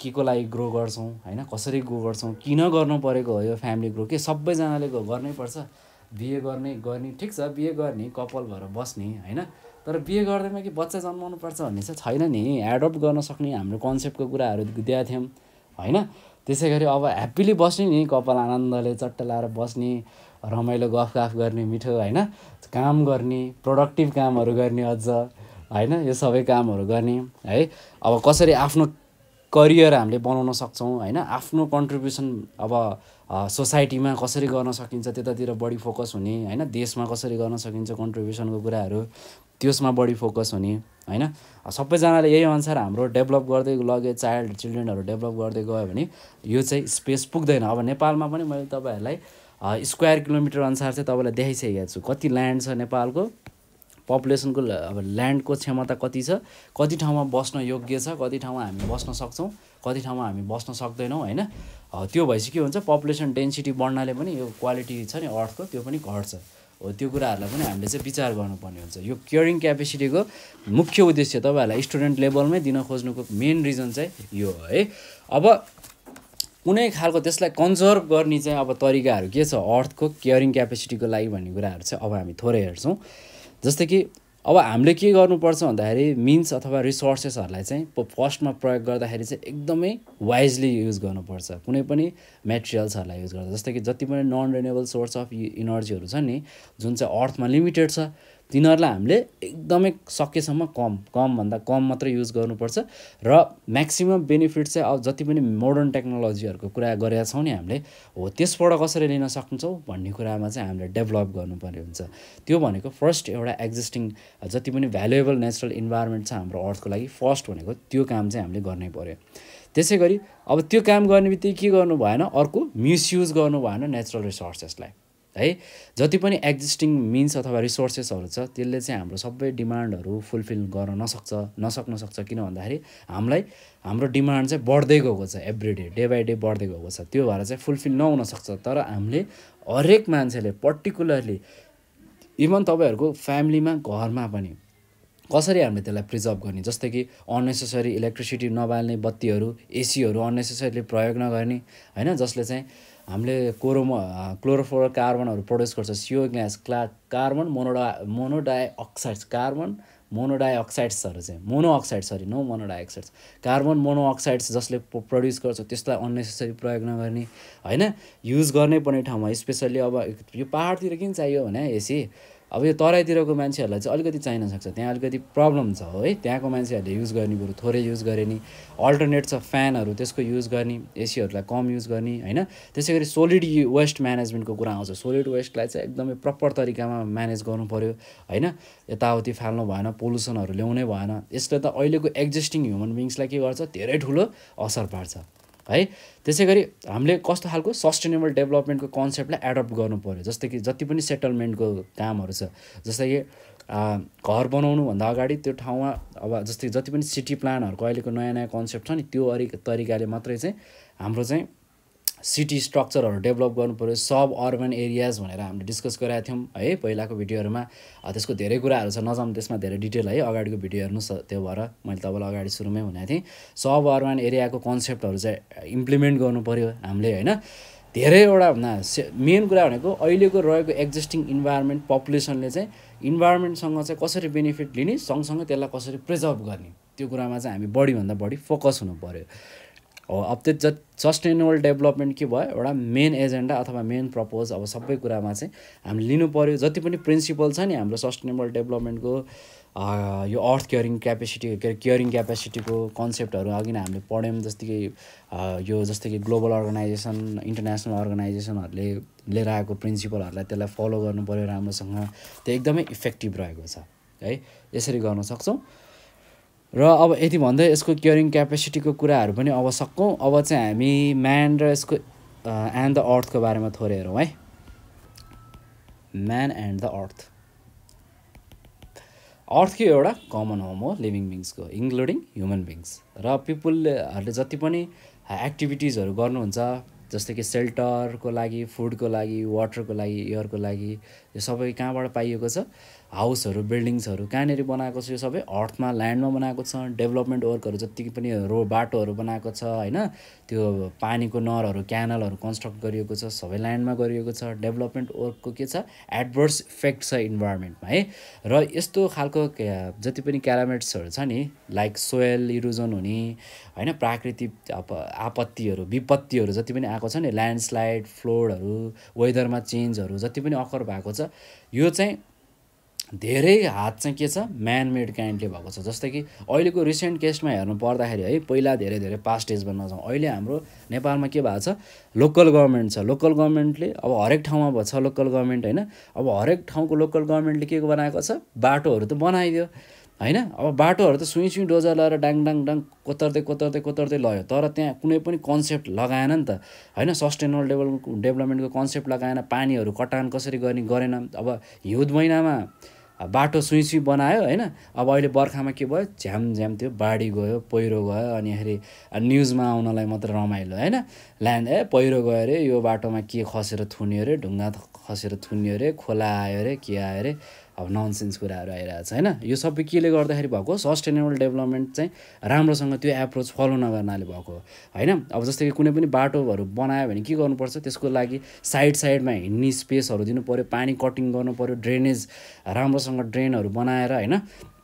के को लागि ग्रो गर्छौँ होइन कसरी ग्रो गर्छौँ किन गर्नु परेको हो यो फ्यामिली ग्रो के सबैजनाले गर्नैपर्छ बिहे गर्ने गर्ने ठिक छ बिहे गर्ने कपाल भएर बस्ने होइन तर बिहे गर्दैमा कि बच्चा जन्माउनु पर्छ भन्ने चाहिँ छैन नि एडप्ट गर्न सक्ने हाम्रो कन्सेप्टको कुराहरू दिएको थियौँ होइन त्यसै गरी अब ह्याप्पीली बस्ने नि कपाल आनन्दले चट्ट लाएर बस्ने रमाइलो गफ गफ गर्ने मिठो होइन काम गर्ने प्रोडक्टिभ कामहरू गर्ने अझ होइन यो सबै कामहरू गर्ने है अब कसरी आफ्नो करियर हामीले बनाउन सक्छौँ होइन आफ्नो कन्ट्रिब्युसन अब सोसाइटीमा कसरी गर्न सकिन्छ त्यतातिर बढी फोकस हुने होइन देशमा कसरी गर्न सकिन्छ कन्ट्रिब्युसनको कुराहरू त्यसमा बढी फोकस हुने होइन सबैजनाले यही अनुसार हाम्रो डेभलप गर्दै लगे चाइल्ड चिल्ड्रेनहरू डेभलप गर्दै गयो भने यो चाहिँ स्पेस पुग्दैन अब नेपालमा पनि मैले तपाईँहरूलाई स्क्वायर किलोमिटर अनुसार चाहिँ तपाईँलाई देखाइसकेको छु कति ल्यान्ड छ नेपालको पपुलेसनको अब ल्यान्डको क्षमता कति छ कति ठाउँमा बस्न योग्य छ कति ठाउँमा हामी बस्न सक्छौँ कति ठाउँमा हामी बस्न सक्दैनौँ होइन त्यो भएपछि के हुन्छ पपुलेसन डेन्सिटी बढ्नाले पनि यो क्वालिटी छ नि अर्थको त्यो पनि घट्छ हो त्यो कुराहरूलाई पनि हामीले चाहिँ विचार गर्नुपर्ने हुन्छ यो क्योरिङ क्यापेसिटीको मुख्य उद्देश्य तपाईँहरूलाई स्टुडेन्ट लेभलमै दिन खोज्नुको मेन रिजन चाहिँ यो हो है अब कुनै खालको त्यसलाई कन्जर्भ गर्ने चाहिँ अब तरिकाहरू के छ अर्थको केयरिङ क्यापेसिटीको लागि भन्ने कुराहरू चाहिँ अब हामी थोरै हेर्छौँ जस्तै कि अब हामीले के गर्नुपर्छ भन्दाखेरि मिन्स अथवा रिसोर्सेसहरूलाई चाहिँ फर्स्टमा प्रयोग गर्दाखेरि चाहिँ एकदमै वाइजली युज गर्नुपर्छ कुनै पनि मेटेरियल्सहरूलाई युज गर्दा जस्तै कि जति पनि नन रिनेबल सोर्स अफ इनर्जीहरू छन् नि जुन चाहिँ अर्थमा लिमिटेड छ तिनीहरूलाई हामीले एकदमै सकेसम्म कम कमभन्दा कम मात्रै युज गर्नुपर्छ र म्याक्सिमम् बेनिफिट चाहिँ अब जति पनि मोडर्न टेक्नोलोजीहरूको कुरा गरेका छौँ नि हामीले हो त्यसबाट कसरी लिन सक्छौँ भन्ने कुरामा चाहिँ हामीले डेभलप गर्नुपर्ने हुन्छ त्यो भनेको फर्स्ट एउटा एक्जिस्टिङ जति पनि भ्यालुएबल नेचुरल इन्भाइरोमेन्ट छ हाम्रो अर्थको लागि फर्स्ट भनेको त्यो काम चाहिँ हामीले गर्नै पऱ्यो त्यसै गरी अब त्यो काम गर्ने बित्तिकै के गर्नु भएन अर्को मिसयुज गर्नु भएन नेचुरल रिसोर्सेसलाई है जति पनि एक्जिस्टिङ मिन्स अथवा रिसोर्सेसहरू छ त्यसले चाहिँ हाम्रो सबै डिमान्डहरू फुलफिल गर्न नसक्छ नसक्न सक्छ किन भन्दाखेरि हामीलाई हाम्रो डिमान्ड चाहिँ बढ्दै गएको छ every day day by day बढ्दै गएको छ त्यो भएर चाहिँ फुलफिल नहुनसक्छ तर हामीले हरेक मान्छेले पर्टिकुलरली इभन तपाईँहरूको फ्यामिलीमा घरमा पनि कसरी हामीले त्यसलाई प्रिजर्भ गर्ने जस्तै कि अननेसेसरी इलेक्ट्रिसिटी नबाल्ने बत्तीहरू एसीहरू अननेसेसरीले प्रयोग नगर्ने होइन जसले चाहिँ हामीले क्लोरोमो क्लोरोफोरो कार्बनहरू प्रड्युस गर्छ सिओ ग्यास क्ला कार्बन मोनोडा मोनोडाइअक्साइड्स कार्बन मोनोडाइअक्साइड्सहरू चाहिँ monoxide sorry no monodioxides carbon monoxides जसले प्रड्युस गर्छ त्यसलाई अन्नेसेसरी प्रयोग नगर्ने होइन युज गर्नै पर्ने ठाउँमा स्पेसल्ली अब यो पाहाडतिर किन चाहियो भने एसी अब यो तराईतिरको मान्छेहरूलाई चाहिँ अलिकति चाहिन सक्छ त्यहाँ अलिकति प्रब्लम छ है त्यहाँको मान्छेहरूले युज गर्ने कुरो थोरै युज गरे नि अल्टरनेट छ फ्यानहरू त्यसको युज गर्ने एसीहरूलाई कम युज गर्ने होइन त्यसै गरी सोलिड वेस्ट म्यानेजमेन्टको कुरा आउँछ सोलिड वेस्टलाई चाहिँ एकदमै प्रपर तरिकामा म्यानेज गर्नु पऱ्यो होइन यताउति फाल्नु भएन पोल्युसनहरू ल्याउनै भएन यसले त अहिलेको एक्जिस्टिङ ह्युमन बिङ्सलाई के गर्छ धेरै ठुलो असर पार्छ है त्यसै गरी हामीले कस्तो खालको सस्टेनेबल डेभलपमेन्टको कन्सेप्टलाई एडप्ट गर्नु पऱ्यो जस्तै कि जति पनि सेटलमेन्टको कामहरू छ जस्तै कि घर बनाउनुभन्दा अगाडि त्यो ठाउँमा अब जस्तै जति पनि सिटी प्लानहरूको अहिलेको नयाँ नयाँ कन्सेप्ट छ नि त्यो अरि तरिकाले मात्रै चाहिँ हाम्रो चाहिँ सिटी स्ट्रक्चरहरू डेभलप गर्नु पऱ्यो सब अर्बन एरियाज भनेर हामीले डिस्कस गरेका थियौँ है पहिलाको भिडियोहरूमा त्यसको धेरै कुराहरू छ नजाउँ त्यसमा धेरै डिटेल है अगाडिको भिडियो हेर्नुहोस् त्यो भएर मैले तपाईँलाई अगाडि सुरुमै भनेको थिएँ सब अर्बन एरियाको कन्सेप्टहरू चाहिँ इम्प्लिमेन्ट पऱ्यो हामीले होइन धेरैवटा भन्दा मेन कुरा भनेको अहिलेको रहेको एक्जिस्टिङ इन्भाइरोमेन्ट पपुलेसनले चाहिँ इन्भाइरोमेन्टसँग चाहिँ कसरी बेनिफिट लिने सँगसँगै त्यसलाई कसरी प्रिजर्भ गर्ने त्यो कुरामा चाहिँ हामी बढीभन्दा बढी फोकस हुनु पऱ्यो हो अब त्यो ज सस्टेनेबल डेभलपमेन्ट के भयो एउटा मेन एजेन्डा अथवा मेन प्रपोज अब सबै कुरामा चाहिँ हामीले लिनु पऱ्यो जति पनि प्रिन्सिपल छ नि हाम्रो सस्टेनेबल डेभलपमेन्टको यो अर्थ केयरिङ क्यापेसिटी के केयरिङ क्यापेसिटीको कन्सेप्टहरू अघि नै हामीले पढ्यौँ जस्तै कि यो जस्तै कि ग्लोबल अर्गनाइजेसन इन्टरनेसनल अर्गनाइजेसनहरूले लिएर आएको प्रिन्सिपलहरूलाई त्यसलाई फलो गर्नु पऱ्यो राम्रोसँग त्यो एकदमै इफेक्टिभ रहेको छ है यसरी गर्न सक्छौँ र अब यति भन्दै यसको क्योरिङ क्यापेसिटीको कुराहरू पनि अब सकौँ अब चाहिँ हामी म्यान र यसको एन्ड द अर्थको बारेमा थोरै हेरौँ है man and the earth earth के एउटा कमन होम हो लिभिङ बिङ्सको इन्क्लुडिङ ह्युमन बिङ्स र पिपुलहरूले जति पनि एक्टिभिटिजहरू गर्नुहुन्छ जस्तै कि सेल्टरको लागि फुडको लागि वाटरको लागि एयरको लागि यो सबै कहाँबाट पाइएको छ हाउसहरू बिल्डिङ्सहरू कहाँनिर बनाएको छ यो सबै अर्थमा ल्यान्डमा बनाएको छ डेभलपमेन्ट वर्कहरू जति पनि रो बाटोहरू बनाएको छ होइन त्यो पानीको नरहरू क्यानलहरू कन्स्ट्रक्ट गरिएको छ सबै ल्यान्डमा गरिएको छ डेभलपमेन्ट वर्कको के छ एडभर्स इफेक्ट छ इन्भाइरोमेन्टमा है र यस्तो खालको जति पनि क्यालामेट्सहरू छ नि लाइक सोयल इरोजन हुने होइन प्राकृतिक आप आपत्तिहरू विपत्तिहरू जति पनि आएको छ नि ल्यान्डस्लाइड फ्लोडहरू वेदरमा चेन्जहरू जति पनि अकर भएको छ यो चाहिँ धेरै हात चाहिँ के छ म्यान मेड काइन्डले भएको छ जस्तै कि अहिलेको रिसेन्ट केसमा हेर्नु पर्दाखेरि है पहिला धेरै धेरै पास्ट भन्न नजाउँ अहिले हाम्रो नेपालमा के भएको छ लोकल गभर्मेन्ट छ लोकल गभर्मेन्टले अब हरेक ठाउँमा छ लोकल गभर्मेन्ट होइन अब हरेक ठाउँको लोकल गभर्मेन्टले के बनाएको छ बाटोहरू त बनाइदियो होइन अब बाटोहरू त सुई सुई डोजा लगाएर डाङ डाङ डाङ कोतर्दै कोतर्दै कोतर्दै लयो तर त्यहाँ कुनै पनि कन्सेप्ट लगाएन नि त होइन सस्टेनेबल डेभल डेभलपमेन्टको कन्सेप्ट लगाएन पानीहरू कटान कसरी गर्ने गरेन अब हिउँद महिनामा बाटो सुई सुई बनायो होइन अब अहिले बर्खामा के भयो झ्याम झ्यामझ्याम थियो बाढी गयो पहिरो गयो अनि खेरि न्युजमा आउनलाई मात्र रमाइलो होइन ल्यान्ड ए पहिरो गयो अरे यो बाटोमा के खसेर थुन्यो अरे ढुङ्गा खसेर थुन्यो अरे खोला आयो अरे के आयो अरे अब ननसेन्स कुराहरू आइरहेको छ होइन यो सबै केले गर्दाखेरि भएको सस्टेनेबल डेभलपमेन्ट चाहिँ राम्रोसँग त्यो एप्रोच फलो नगर्नाले भएको होइन अब जस्तै कि कुनै पनि बाटोहरू बनायो भने के गर्नुपर्छ त्यसको लागि साइड साइडमा हिँड्ने स्पेसहरू दिनु पऱ्यो पानी कटिङ गर्नु पऱ्यो ड्रेनेज राम्रोसँग ड्रेनहरू बनाएर होइन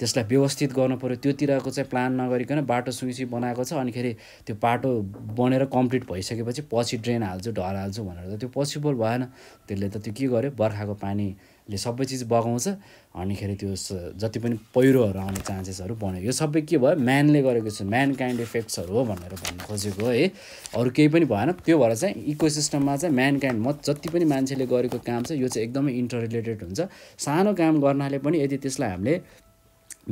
त्यसलाई व्यवस्थित पऱ्यो त्योतिरको चाहिँ प्लान नगरिकन बाटो सुइसी बनाएको छ अनिखेरि त्यो बाटो बनेर कम्प्लिट भइसकेपछि पछि ड्रेन हाल्छु ढल हाल्छु भनेर त त्यो पोसिबल भएन त्यसले त त्यो के गर्यो बर्खाको पानी ले सबै चिज बगाउँछ अनिखेरि त्यो जति पनि पहिरोहरू आउने चान्सेसहरू बन्यो यो सबै के भयो म्यानले गरेको छ म्यान काइन्ड इफेक्ट्सहरू हो भनेर भन्नु खोजेको है अरू केही पनि भएन त्यो भएर चाहिँ इको सिस्टममा चाहिँ म्यान काइन्ड म जति पनि मान्छेले गरेको काम छ यो चाहिँ एकदमै इन्टर रिलेटेड हुन्छ सानो काम गर्नाले पनि यदि त्यसलाई हामीले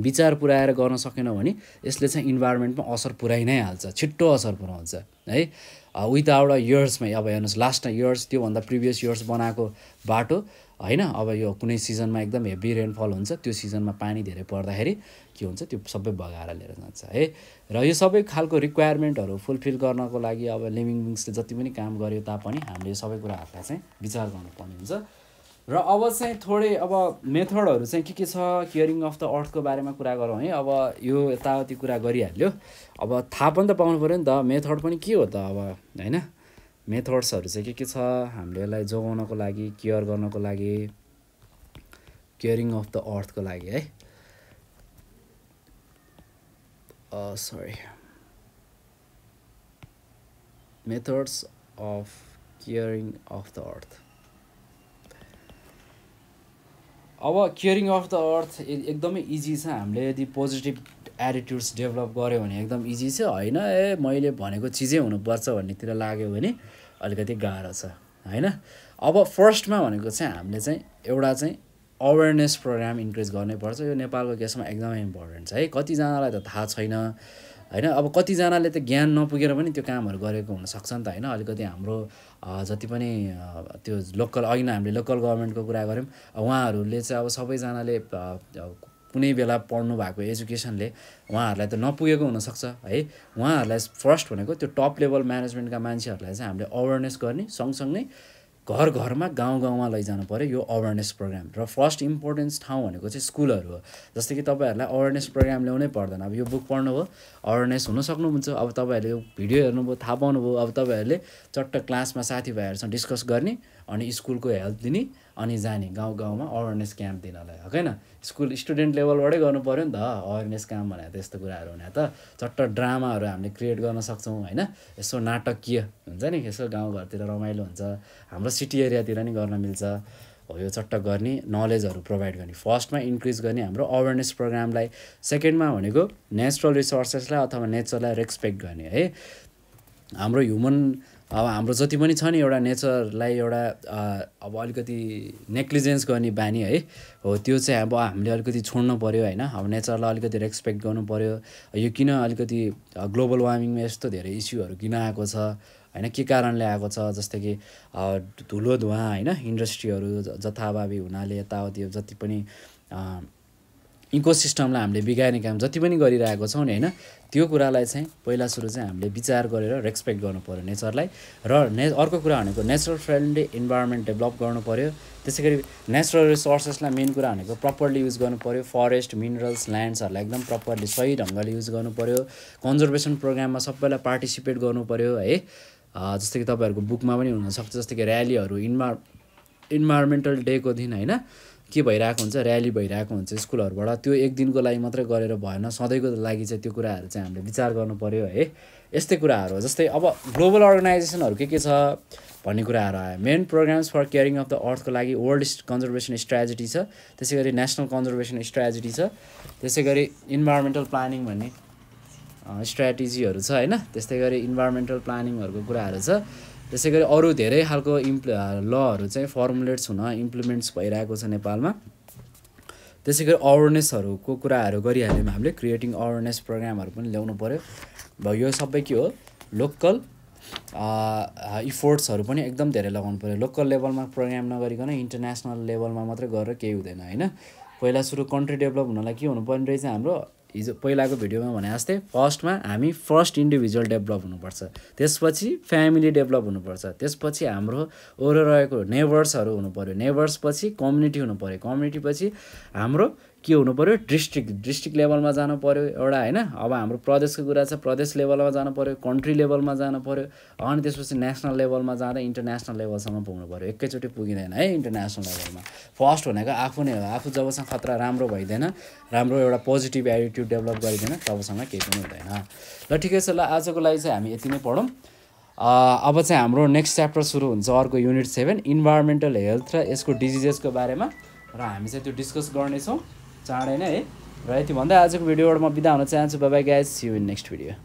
विचार पुऱ्याएर गर्न सकेनौँ भने यसले चाहिँ इन्भाइरोमेन्टमा असर पुऱ्याइ नै हाल्छ छिट्टो असर पुऱ्याउँछ है विथ आउट अ इयर्समै अब हेर्नुहोस् लास्ट इयर्स त्योभन्दा प्रिभियस इयर्स बनाएको बाटो होइन अब यो कुनै सिजनमा एकदम हेभी रेनफल हुन्छ त्यो सिजनमा पानी धेरै पर्दाखेरि के हुन्छ त्यो सबै बगाएर लिएर जान्छ है र यो सबै खालको रिक्वायरमेन्टहरू फुलफिल गर्नको लागि अब लिभिङ विङ्सले जति पनि काम गर्यो तापनि हामीले यो सबै कुराहरूलाई चाहिँ विचार गर्नुपर्ने हुन्छ र अब चाहिँ थोरै अब मेथडहरू चाहिँ के के छ केयरिङ अफ द अर्थको बारेमा कुरा गरौँ है अब यो यताउति कुरा गरिहाल्यो अब थाहा पनि त पाउनु पऱ्यो नि त मेथड पनि के हो त अब होइन मेथड्सहरू चाहिँ के के छ हामीले यसलाई जोगाउनको लागि केयर गर्नको लागि केयरिङ अफ द अर्थको लागि है sorry methods of caring of the earth अब केयरिङ अफ द अर्थ एकदमै इजी छ हामीले यदि पोजिटिभ एटिट्युड्स डेभलप गऱ्यो भने एकदम इजी छ होइन ए मैले भनेको चिजै हुनुपर्छ भन्नेतिर लाग्यो भने अलिकति गाह्रो छ होइन अब फर्स्टमा भनेको चाहिँ हामीले चाहिँ एउटा चाहिँ अवेरनेस प्रोग्राम इन्क्रिज गर्नैपर्छ यो नेपालको केसमा एकदमै इम्पोर्टेन्ट छ है कतिजनालाई त थाहा छैन होइन अब कतिजनाले त ज्ञान नपुगेर पनि त्यो कामहरू गरेको हुनसक्छ नि त होइन अलिकति हाम्रो जति पनि त्यो लोकल अघि नै हामीले लोकल गभर्मेन्टको कुरा गऱ्यौँ उहाँहरूले चाहिँ अब सबैजनाले कुनै बेला पढ्नु भएको एजुकेसनले उहाँहरूलाई त नपुगेको हुनसक्छ है उहाँहरूलाई फर्स्ट भनेको त्यो टप लेभल म्यानेजमेन्टका मान्छेहरूलाई चाहिँ हामीले अवेरनेस गर्ने सँगसँगै घर घरमा गाउँ गाउँमा लैजानु पऱ्यो यो अवेरनेस प्रोग्राम र फर्स्ट इम्पोर्टेन्स ठाउँ भनेको चाहिँ स्कुलहरू हो जस्तै कि तपाईँहरूलाई अवेरनेस प्रोग्राम ल्याउनै पर्दैन अब यो बुक पढ्नु पढ्नुभयो अवेरनेस हुन सक्नुहुन्छ अब तपाईँहरूले यो भिडियो हेर्नुभयो थाहा पाउनुभयो अब तपाईँहरूले चट्ट क्लासमा साथीभाइहरूसँग डिस्कस गर्ने अनि स्कुलको हेल्प दिने अनि जाने गाउँ गाउँमा अवेरनेस क्याम्प दिनलाई होइन स्कुल स्टुडेन्ट लेभलबाटै गर्नु पऱ्यो नि त अवेरनेस क्याम्प भनेर त्यस्तो कुराहरू हुने त चट्ट ड्रामाहरू हामीले क्रिएट गर्न सक्छौँ होइन यसो नाटकीय हुन्छ नि यसो गाउँघरतिर रमाइलो हुन्छ हाम्रो सिटी एरियातिर नि गर्न मिल्छ हो यो चट्ट गर्ने नलेजहरू प्रोभाइड गर्ने फर्स्टमा इन्क्रिज गर्ने हाम्रो अवेरनेस प्रोग्रामलाई सेकेन्डमा भनेको नेचुरल रिसोर्सेसलाई अथवा नेचरलाई रेस्पेक्ट गर्ने है हाम्रो ह्युमन अब हाम्रो जति पनि छ नि एउटा नेचरलाई एउटा अब अलिकति नेक्लिजेन्स गर्ने बानी है हो त्यो चाहिँ अब हामीले अलिकति छोड्नु पऱ्यो होइन अब नेचरलाई अलिकति रेस्पेक्ट पऱ्यो यो किन अलिकति ग्लोबल वार्मिङमा यस्तो धेरै इस्युहरू किन आएको छ होइन के कारणले आएको छ जस्तै कि धुलो धुवा होइन इन्डस्ट्रीहरू जथाभावी हुनाले यताउति जति पनि इकोसिस्टमलाई हामीले बिगार्ने काम जति पनि गरिरहेको छौँ नि होइन त्यो कुरालाई चाहिँ पहिला सुरु चाहिँ हामीले विचार गरेर रेस्पेक्ट पऱ्यो नेचरलाई र ने अर्को कुरा भनेको नेचरल फ्रेन्डली इन्भाइरोमेन्ट डेभलप गर्नु पऱ्यो त्यसै गरी नेचरल रिसोर्सेसलाई मेन कुरा भनेको प्रपरली युज पऱ्यो फरेस्ट मिनरल्स ल्यान्ड्सहरूलाई एकदम प्रपरली सही ढङ्गले युज पऱ्यो कन्जर्भेसन प्रोग्राममा सबैलाई पार्टिसिपेट पऱ्यो है जस्तै कि तपाईँहरूको बुकमा पनि हुनसक्छ जस्तै कि ऱ्यालीहरू इन्भा इन्भाइरोमेन्टल डेको दिन होइन के भइरहेको हुन्छ ऱ्याली भइरहेको हुन्छ स्कुलहरूबाट त्यो एक दिनको लागि मात्रै गरेर भएन सधैँको लागि चाहिँ त्यो कुराहरू चाहिँ हामीले विचार गर्नु पऱ्यो है यस्तै कुराहरू जस्तै अब ग्लोबल अर्गनाइजेसनहरू के के छ भन्ने कुराहरू आयो main programmes for caring of the अर्थको लागि वर्ल्ड कन्जर्भेसन स्ट्राटेजी छ त्यसै गरी नेसनल कन्जर्भेसन स्ट्राटेजी छ त्यसै गरी इन्भाइरोमेन्टल प्लानिङ भन्ने स्ट्राटेजीहरू छ होइन त्यस्तै गरी इन्भाइरोमेन्टल प्लानिङहरूको कुराहरू छ त्यसै गरी अरू धेरै खालको इम्प्ल लहरू चाहिँ फर्मुलेट्स हुन इम्प्लिमेन्ट्स भइरहेको छ नेपालमा त्यसै गरी अवेरनेसहरूको कुराहरू गरिहाल्यौँ हामीले क्रिएटिङ अवेरनेस प्रोग्रामहरू पनि ल्याउनु पऱ्यो र यो सबै के हो लोकल इफोर्ट्सहरू पनि एकदम धेरै लगाउनु पऱ्यो लोकल लेभलमा प्रोग्राम नगरिकन इन्टरनेसनल लेभलमा मात्रै गरेर केही हुँदैन होइन पहिला सुरु कन्ट्री डेभलप हुनलाई के हुनुपर्ने रहेछ हाम्रो हिजो पहिलाको भिडियोमा भने जस्तै फर्स्टमा हामी फर्स्ट इन्डिभिजुअल डेभलप हुनुपर्छ त्यसपछि फ्यामिली डेभलप हुनुपर्छ त्यसपछि हाम्रो ओर रहेको नेबर्सहरू हुनुपऱ्यो नेबर्स पछि कम्युनिटी हुनुपऱ्यो कम्युनिटी पछि हाम्रो के हुनु पऱ्यो डिस्ट्रिक्ट डिस्ट्रिक्ट लेभलमा जानु पऱ्यो एउटा होइन अब हाम्रो प्रदेशको कुरा छ प्रदेश लेभलमा जानु पऱ्यो कन्ट्री लेभलमा जानु पऱ्यो अनि त्यसपछि नेसनल लेभलमा जाँदा इन्टरनेसनल लेभलसम्म पुग्नु पऱ्यो एकैचोटि पुगिँदैन है इन्टरनेसनल लेभलमा फर्स्ट भनेको आफू नै हो आफू जबसँग खतरा राम्रो भइँदैन राम्रो एउटा पोजिटिभ एटिट्युड डेभलप गरिँदैन तबसम्म केही पनि हुँदैन ल ठिकै छ ल आजको लागि चाहिँ हामी यति नै पढौँ अब चाहिँ हाम्रो नेक्स्ट च्याप्टर सुरु हुन्छ अर्को युनिट सेभेन इन्भाइरोमेन्टल हेल्थ र यसको डिजिजेसको बारेमा र हामी चाहिँ त्यो डिस्कस गर्नेछौँ चाँडै नै है र यति भन्दै आजको भिडियोबाट म बिदा हुन चाहन्छु bye guys you in next video